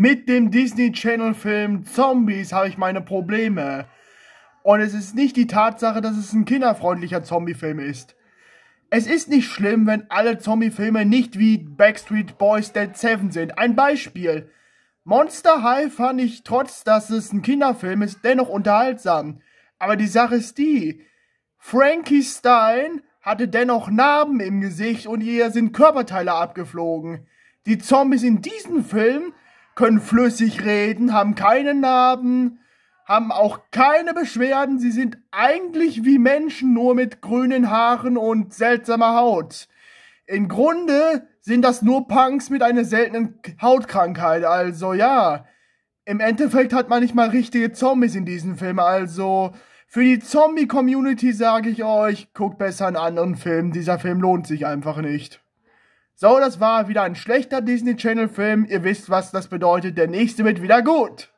Mit dem Disney Channel Film Zombies habe ich meine Probleme. Und es ist nicht die Tatsache, dass es ein kinderfreundlicher Zombie-Film ist. Es ist nicht schlimm, wenn alle Zombie-Filme nicht wie Backstreet Boys Dead Seven sind. Ein Beispiel. Monster High fand ich, trotz dass es ein Kinderfilm ist, dennoch unterhaltsam. Aber die Sache ist die, Frankie Stein hatte dennoch Narben im Gesicht und ihr sind Körperteile abgeflogen. Die Zombies in diesem Film können flüssig reden, haben keine Narben, haben auch keine Beschwerden. Sie sind eigentlich wie Menschen, nur mit grünen Haaren und seltsamer Haut. Im Grunde sind das nur Punks mit einer seltenen Hautkrankheit, also ja. Im Endeffekt hat man nicht mal richtige Zombies in diesem Film, also für die Zombie-Community sage ich euch, guckt besser einen anderen Film. Dieser Film lohnt sich einfach nicht. So, das war wieder ein schlechter Disney Channel Film. Ihr wisst, was das bedeutet. Der nächste wird wieder gut.